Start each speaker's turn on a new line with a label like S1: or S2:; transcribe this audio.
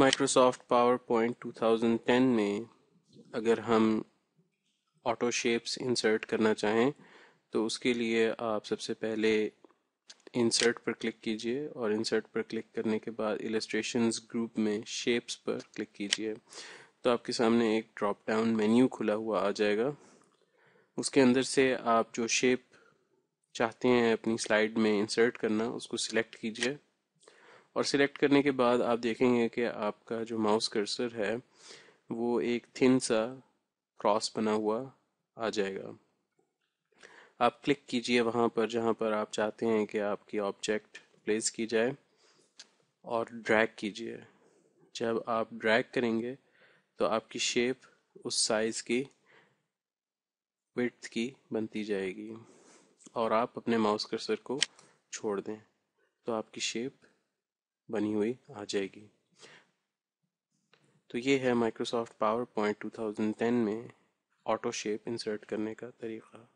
S1: Microsoft power point ten में अगर हम ऑटो शेप्स इंसर्ट करना चाहें तो उसके लिए आप सबसे पहले इंसर्ट पर क्लिक कीजिए और इंसर्ट पर क्लिक करने के बाद इलस्ट्रेशंस ग्रुप में शेप्स पर क्लिक कीजिए तो आपके सामने एक ड्रॉप डाउन मेन्यू खुला हुआ आ जाएगा उसके अंदर से आप जो शेप चाहते हैं अपनी स्लाइड में इंसर्ट करना उसको सिलेक्ट कीजिए और सिलेक्ट करने के बाद आप देखेंगे कि आपका जो माउस कर्सर है वो एक थिन सा क्रॉस बना हुआ आ जाएगा आप क्लिक कीजिए वहाँ पर जहाँ पर आप चाहते हैं कि आपकी ऑब्जेक्ट प्लेस की जाए और ड्रैग कीजिए जब आप ड्रैग करेंगे तो आपकी शेप उस साइज़ की विथ की बनती जाएगी और आप अपने माउस कर्सर को छोड़ दें तो आपकी शेप बनी हुई आ जाएगी तो ये है माइक्रोसॉफ्ट पावर पॉइंट टू में ऑटो शेप इंसर्ट करने का तरीका